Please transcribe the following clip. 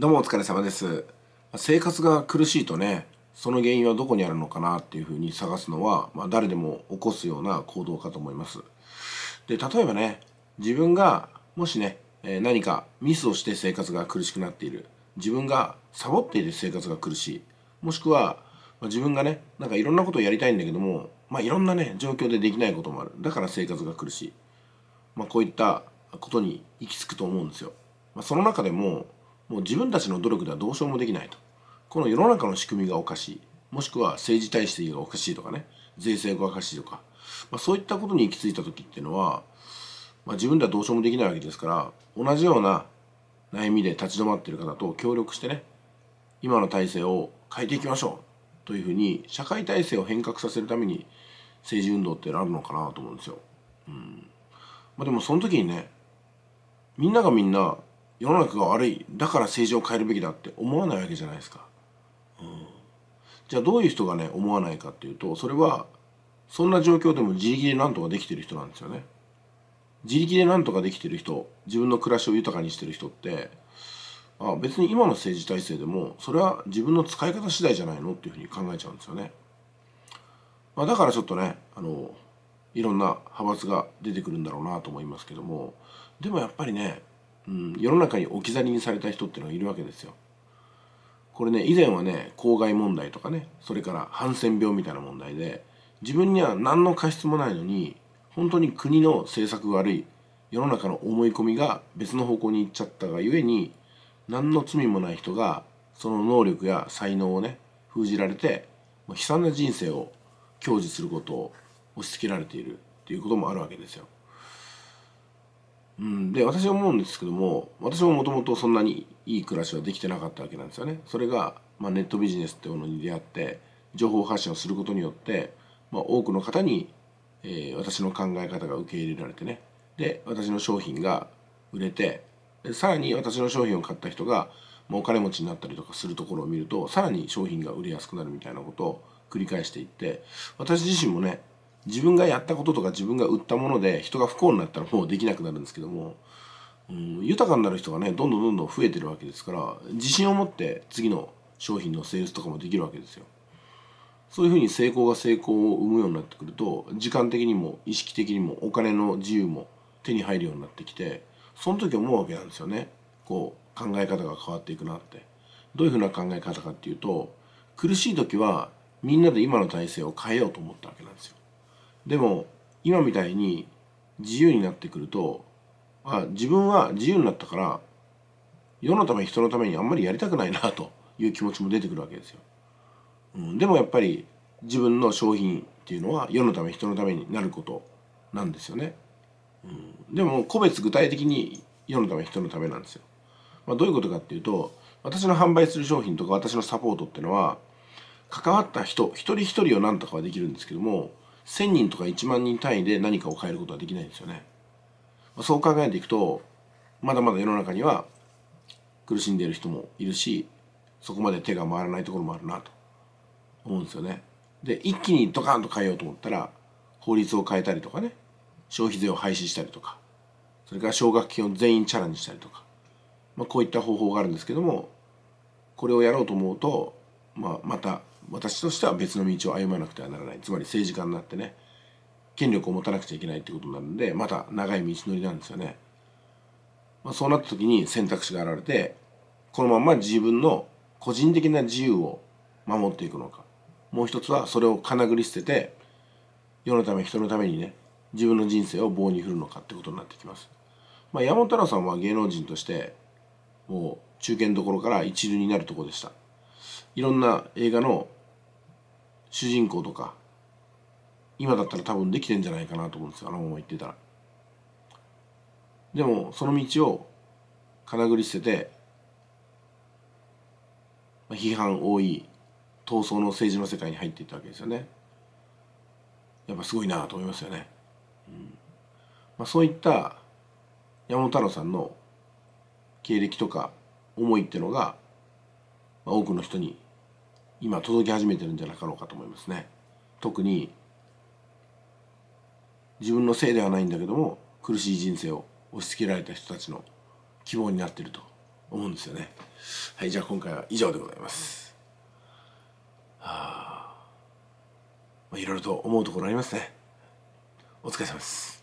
どうもお疲れ様です。生活が苦しいとね、その原因はどこにあるのかなっていうふうに探すのは、まあ、誰でも起こすような行動かと思います。で、例えばね、自分がもしね、え何かミスをして生活が苦しくなっている。自分がサボっている生活が苦しい。もしくは、ま自分がね、なんかいろんなことをやりたいんだけども、まあ、いろんなね、状況でできないこともある。だから生活が苦しい。まあ、こういったことに行き着くと思うんですよ。まあ、その中でも、もう自分たちの努力ではどうしようもできないとこの世の中の仕組みがおかしいもしくは政治体制がおかしいとかね税制がおかしいとか、まあ、そういったことに行き着いた時っていうのは、まあ、自分ではどうしようもできないわけですから同じような悩みで立ち止まってる方と協力してね今の体制を変えていきましょうというふうに社会体制を変革させるために政治運動ってあるのかなと思うんですよ。うんまあ、でもその時にねみんながみんな世の中が悪いだから政治を変えるべきだって思わないわけじゃないですか。うん、じゃあどういう人がね思わないかっていうとそれはそんな状況でも自力で何とかできてる人なんですよね。自力で何とかできてる人自分の暮らしを豊かにしてる人ってあ別に今の政治体制でもそれは自分の使い方次第じゃないのっていうふうに考えちゃうんですよね。まあ、だからちょっとねあのいろんな派閥が出てくるんだろうなと思いますけどもでもやっぱりねうん、世の中に置き去りにされた人っていうのがいるわけですよ。これね以前はね公害問題とかねそれからハンセン病みたいな問題で自分には何の過失もないのに本当に国の政策悪い世の中の思い込みが別の方向に行っちゃったがゆえに何の罪もない人がその能力や才能をね封じられて悲惨な人生を享受することを押し付けられているっていうこともあるわけですよ。うん、で私は思うんですけども私ももともとそんなにいい暮らしはできてなかったわけなんですよね。それが、まあ、ネットビジネスってものに出会って情報発信をすることによって、まあ、多くの方に、えー、私の考え方が受け入れられてねで私の商品が売れてさらに私の商品を買った人が、まあ、お金持ちになったりとかするところを見るとさらに商品が売れやすくなるみたいなことを繰り返していって私自身もね自分がやったこととか自分が売ったもので人が不幸になったらもうできなくなるんですけども、うん、豊かになる人がねどんどんどんどん増えてるわけですから自信を持って次の商品のセールスとかもできるわけですよそういうふうに成功が成功を生むようになってくると時間的にも意識的にもお金の自由も手に入るようになってきてその時思うわけなんですよねこう考え方が変わっていくなってどういうふうな考え方かっていうと苦しい時はみんなで今の体制を変えようと思ったわけなんですよでも今みたいに自由になってくるとあ自分は自由になったから世のため人のためにあんまりやりたくないなと いう気持ちも出てくるわけですよ。うん、でもやっぱり自分の商品っていうのは世のため人のためになることなんですよね。うん、でも個別具体的に世のため人のためなんですよ。まあ、どういうことかっていうと私の販売する商品とか私のサポートっていうのは関わった人一人一人を何とかはできるんですけども1000人とか1万人単位で何かを変えることはできないんですよね。そう考えていくとまだまだ世の中には苦しんでいる人もいるしそこまで手が回らないところもあるなと思うんですよね。で一気にドカンと変えようと思ったら法律を変えたりとかね消費税を廃止したりとかそれから奨学金を全員チャラにしたりとか、まあ、こういった方法があるんですけどもこれをやろうと思うと、まあ、また私としては別の道を歩まなくてはならないつまり政治家になってね権力を持たなくちゃいけないってことになるんでまた長い道のりなんですよね、まあ、そうなった時に選択肢が現れてこのまま自分の個人的な自由を守っていくのかもう一つはそれをかなぐり捨てて世のため人のためにね自分の人生を棒に振るのかってことになってきます、まあ、山本太郎さんは芸能人としてもう中堅どころから一流になるとこでしたいろんな映画の主人公とか今だったら多分できてんじゃないかなと思うんですよあのまま言ってたらでもその道をなぐり捨てて批判多い闘争の政治の世界に入っていったわけですよねやっぱすごいなと思いますよね、うんまあ、そういった山本太郎さんの経歴とか思いっていうのが、まあ、多くの人に今届き始めてるんじゃなかろうかと思いますね。特に自分のせいではないんだけども苦しい人生を押し付けられた人たちの希望になってると思うんですよね。はい、じゃあ今回は以上でございます。はあ、まあ、いろいろと思うところありますね。お疲れ様です。